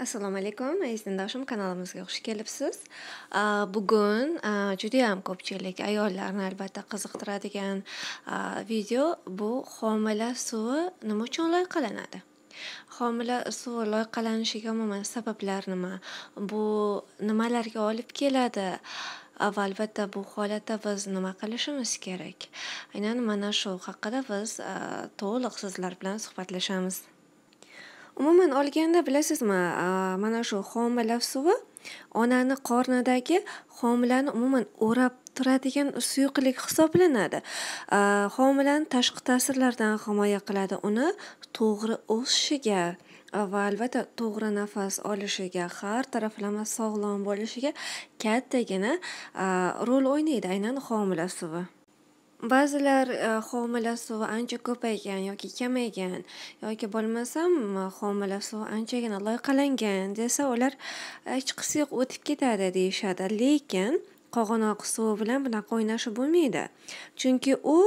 assalomu alaykum aziz dindoshim kanalimizga xush kelibsiz bugun judayam ko'pchilik ayollarni albatta qiziqtiradigan video bu homila suvi nima uchun loy qilinadi homila suvi loy qalanishiga umuman sabablar nima bu nimalarga olib keladi va albatta bu holatda biz nima qilishimiz kerak aynan mana shu haqida biz to'liq sizlar bilan suhbatlashamiz umuman olganda bilasizmi mana shu homila suvi onani qornidagi homilani umuman o'rab turadigan suyuqlik hisoblanadi homilani tashqi ta'sirlardan himoya qiladi uni to'g'ri o'sishiga va albatta to'g'ri nafas olishiga har taraflama sog'lom bo'lishiga kattagina rol o'ynaydi aynan homila suvi ba'zilar e, homila suvi ancha ko'paygan yoki kamaygan yoki bo'lmasam e, homila suvi anchagina loyqalangan desa ular e, chiqisi yo'q o'tib ketadi deyishadi lekin qog'onoq suvi bilan bunaqa o'ynashib bo'lmaydi chunki u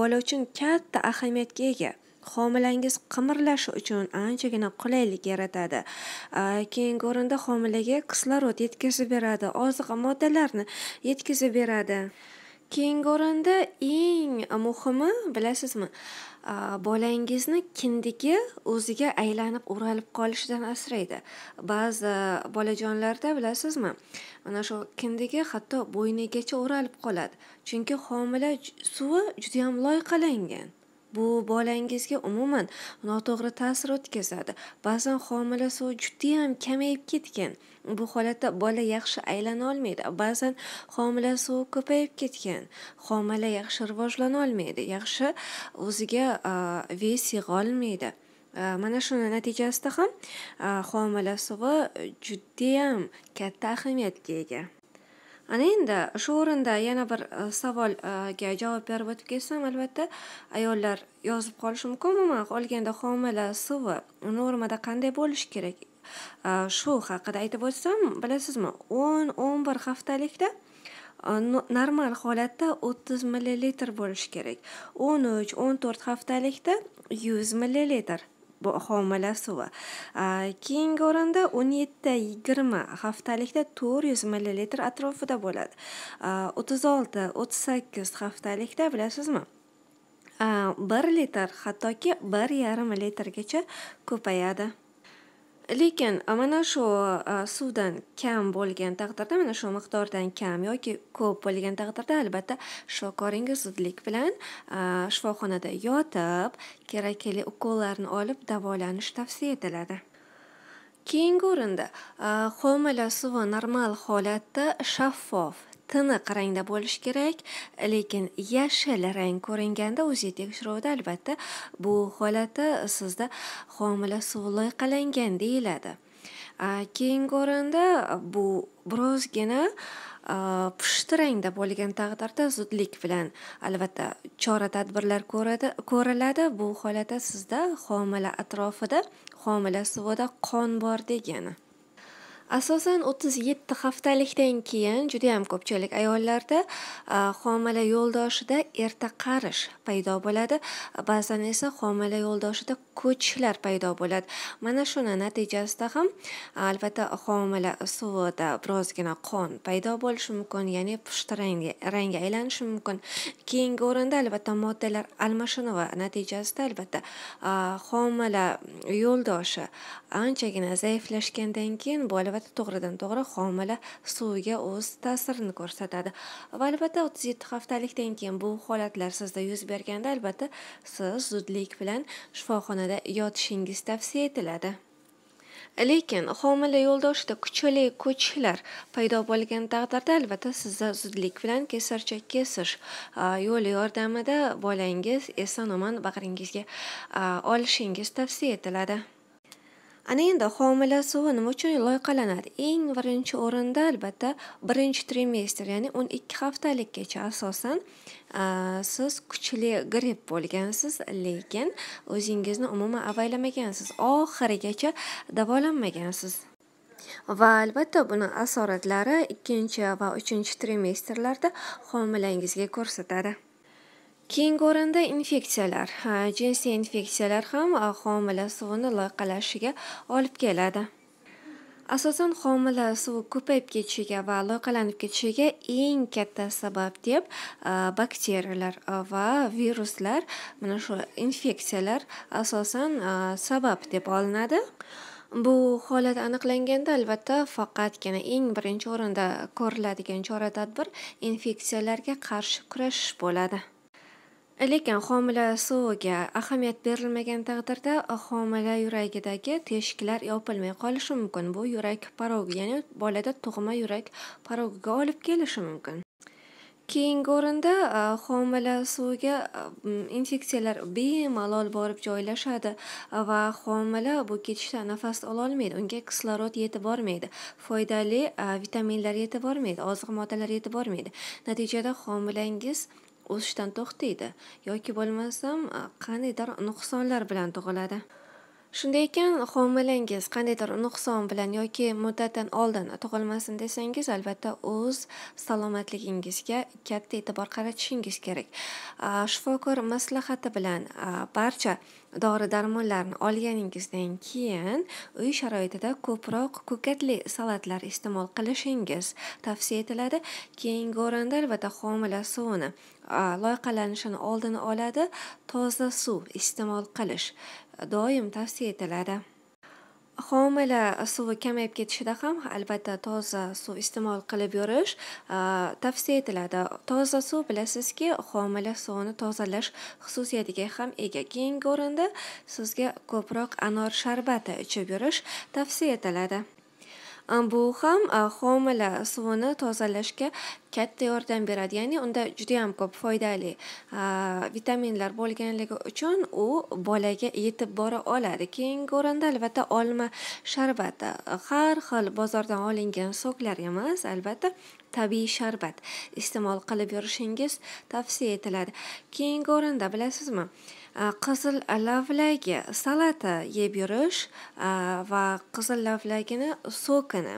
bola uchun katta ahamiyatga ega homilangiz qimirlashi uchun anchagina qulaylik yaratadi keyingi o'rinda homilaga kislorod yetkazib beradi oziq moddalarni yetkazib beradi keyingi o'rinda eng muhimi bilasizmi bolangizni kindigi o'ziga aylanib o'ralib qolishidan asraydi ba'zi bolajonlarda bilasizmi mana shu kindigi hatto bo'ynigacha o'ralib qoladi chunki homila suvi judayam loyqalangan bu bolangizga umuman noto'g'ri ta'sir o'tkazadi ba'zan homila suvi judayam kamayib ketgan bu holatda bola yaxshi aylana olmaydi ba'zan homila suvi ko'payib ketgan homila yaxshi rivojlana olmaydi yaxshi o'ziga vес yig'a olmaydi mana shuni natijasida ham homila suvi judayam katta ahamiyatga ega ana endi shu o'rinda yana bir e, savolga javob berib o'tib ketsam albatta ayollar yozib qolishi mumkin umuman olganda homila suvi normada qanday bo'lishi kerak e, shu haqida aytib o'tsam bilasizmi o'n o'n bir haftalikda e, normal holatda o'ttiz millilitr bo'lishi kerak o'n uch o'n to'rt haftalikda yuz millilitr homila suvi keyingi o'rinda o'n yetti yigirma haftalikda to'rt yuz millilitr atrofida bo'ladi o'ttiz olti o'ttiz sakkiz haftalikda bilasizmi bir litr hattoki bir yarim litrgacha ko'payadi lekin mana shu suvdan kam bo'lgan taqdirda mana shu miqdordan kam yoki ko'p bo'lgan taqdirda albatta shifokoringiz zudlik bilan shifoxonada yotib kerakli ukollarni olib davolanish tavsiya etiladi keyingi o'rinda homila suvi normal holatda shaffof tiniq rangda bo'lishi kerak lekin yashil rang ko'ringanda uzi tekshiruvida albatta bu holati sizda homila suvi loyqalangan deyiladi keyingi o'rinda bu birozgina pushti rangda bo'lgan taqdirda zudlik bilan albatta chora tadbirlar ko'riladi bu holatda sizda homila atrofida homila suvida qon bor degani asosan 37 haftalikdan keyin juda ham ko'pchilik ayollarda homila yo'ldoshida erta qarish paydo bo'ladi ba'zan esa homila yo'ldoshida ko'chishlar paydo bo'ladi mana shuni natijasida ham albatta homila suvida birozgina qon paydo bo'lishi mumkin ya'ni pushti rangga rangga aylanishi mumkin keyingi o'rinda albatta moddalar almashinuvi natijasida albatta homila yo'ldoshi anchagina zaiflashgandan keyin bu albatta albatta to'g'ridan to'g'ri homila suviga o'z ta'sirini ko'rsatadi va albatta o'ttiz yetti haftalikdan keyin bu holatlar sizda yuz berganda albatta siz zudlik bilan shifoxonada yotishingiz tavsiya etiladi lekin homila yo'ldoshida kuchli ko'chishlar paydo bo'lgan taqdirda albatta sizda zudlik bilan kesarcha kesish yo'li yordamida bolangiz eson omon bag'ringizga olishingiz tavsiya etiladi Ana endi homila suvi nima uchun loyqalanadi? Eng birinchi o'rinda albatta birinchi trimestr, ya'ni 12 haftalikgacha asosan siz kuchli gripp bo'lgansiz, lekin o'zingizni umuman avaylamagansiz, oxirigacha davolanmagansiz. va albatta buni asoratlari ikkinchi va uchinchi trimestrlarda homilangizga ko'rsatadi keyingi o'rinda infeksiyalar jinsiy infeksiyalar ham homila suvini loyqalashiga olib keladi asosan homila suvi ko'payib ketishiga va loyqalanib ketishiga eng katta sabab deb bakteriyalar va viruslar mana shu infeksiyalar asosan sabab deb olinadi bu holat aniqlanganda albatta faqatgina eng birinchi o'rinda ko'riladigan chora tadbir infeksiyalarga qarshi kurashish bo'ladi lekin homila suviga ahamiyat berilmagan taqdirda homila yuragidagi teshiklar yopilmay qolishi mumkin bu yurak porogi ya'ni bolada tug'ma yurak porogiga olib kelishi mumkin keyingi o'rinda e, homila suviga e, infeksiyalar bemalol borib joylashadi va homila bu ketishda nafas ololmaydi unga kislorod yetib bormaydi foydali e, vitaminlar yetib bormaydi oziq moddalar yetib bormaydi natijada homilangiz o'sishdan to'xtaydi yoki bo'lmasam qandaydir nuqsonlar bilan tug'iladi shunday ekan homilangiz qandaydir nuqson bilan yoki muddatdan oldin tug'ilmasin desangiz albatta o'z salomatligingizga katta e'tibor qaratishingiz kerak shifokor maslahati bilan barcha dori darmonlarni olganingizdan keyin uy sharoitida ko'proq ko'katli salatlar iste'mol qilishingiz tavsiya etiladi keyingi o'rinda albatta homila suvini loyqalanishini oldini oladi toza suv iste'mol qilish doim tavsiya etiladi homila suvi kamayib ketishida ham albatta toza suv iste'mol qilib yurish tavsiya etiladi toza suv bilasizki homila suvini tozalash xususiyatiga ham ega keyingi o'rinda sizga ko'proq anor sharbati ichib yurish tavsiya etiladi Э, bu ham э, homila suvini tozalashga katta yordam beradi ya'ni unda juda yam ko'p foydali э, vitaminlar bo'lganligi uchun u bolaga yetib bora oladi keyingi o'rinda albatta olma sharbati har xil bozordan olingan soklar emas albatta tabiiy sharbat iste'mol qilib yurishingiz tavsiya etiladi keyingi o'rinda bilasizmi qizil lavlagi salata yeb yurish va qizil lavlagini sokini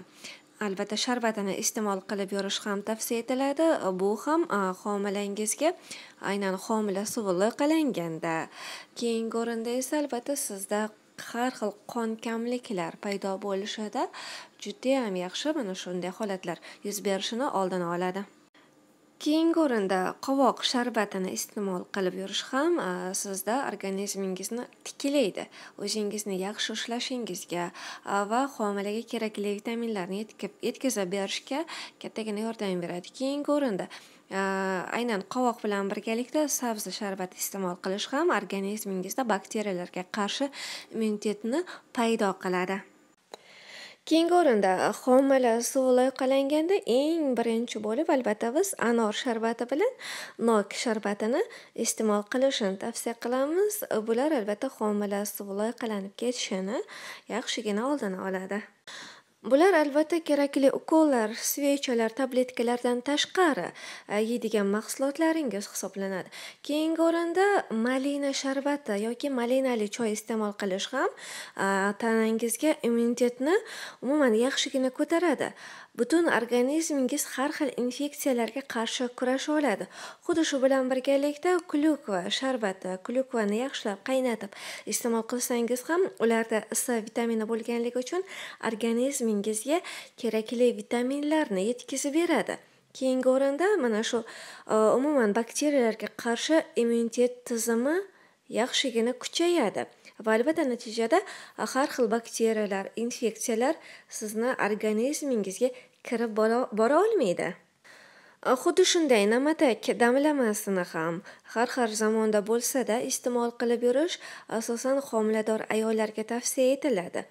albatta sharbatini iste'mol qilib yurish ham tavsiya etiladi bu ham homilangizga aynan homila suvi qalanganda keyingi o'rinda esa albatta sizda har xil qon kamliklar paydo bo'lishida judayam yaxshi mana shunday holatlar yuz berishini oldini oladi keyingi o'rinda qovoq sharbatini iste'mol qilib yurish ham sizda organizmingizni tiklaydi o'zingizni yaxshi ushlashingizga va homilaga kerakli vitaminlarni yetkazib berishga kattagina yordam beradi keyingi o'rinda aynan qovoq bilan birgalikda sabzi sharbati iste'mol qilish ham organizmingizda bakteriyalarga qarshi immunitetni paydo qiladi Keyingi o'rinda xomila suvi loyqalanganda eng birinchi bo'lib albatta biz anor sharbati bilan nok sharbatini iste'mol qilishni tavsiya qilamiz. Bular albatta xomila suvi loyqalanib ketishini yaxshigina oldini oladi. bular albatta kerakli ukollar svechalar tabletkalardan tashqari e, yeydigan mahsulotlaringiz hisoblanadi keyingi o'rinda malina sharbati yoki malinali choy iste'mol qilish ham e, tanangizga immunitetni umuman yaxshigina ko'taradi butun organizmingiz har xil infeksiyalarga qarshi kurasha oladi xuddi shu bilan birgalikda klyukva sharbati klyukvani yaxshilab qaynatib iste'mol qilsangiz ham ularda s vitamini bo'lganligi uchun organizmingizga kerakli vitaminlarni yetkazib beradi keyingi o'rinda mana shu e, umuman bakteriyalarga qarshi immunitet tizimi yaxshigina kuchayadi va albatta natijada har xil bakteriyalar infeksiyalar sizni organizmingizga kirib bora olmaydi xuddi shunday namatak damlamasini ham har har zamonda bo'lsa-da iste'mol qilib yurish asosan homilador ayollarga tavsiya etiladi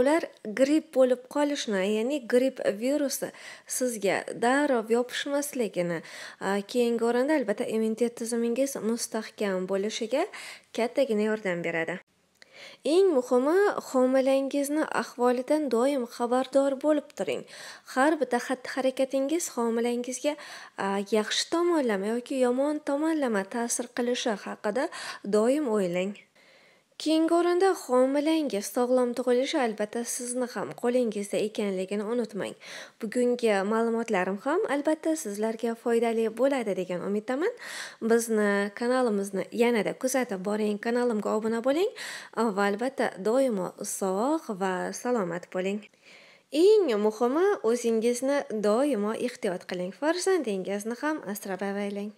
ular gripp bo'lib qolishni ya'ni gripp virusi sizga darrov yopishmasligini keyingi o'rinda albatta immunitet tizimingiz mustahkam bo'lishiga kattagina yordam beradi Eng muhimi, homilangizni ahvolidan doim xabardor bo'lib turing. Har bitta xatti-harakatingiz homilangizga yaxshi tomonlama yoki yomon tomonlama ta'sir qilishi haqida doim o'ylang. Keyingi o'rinda homilangiz sog'lom tug'ilishi albatta sizni ham qo'lingizda ekanligini unutmang. Bugungi ma'lumotlarim ham albatta sizlarga foydali bo'ladi degan umiddaman. Bizni kanalimizni yanada kuzatib boring, kanalimga obuna bo'ling va albatta doimo sog' va salomat bo'ling. Eng muhimi o'zingizni doimo ehtiyot qiling, farzandingizni ham asrab avaylang.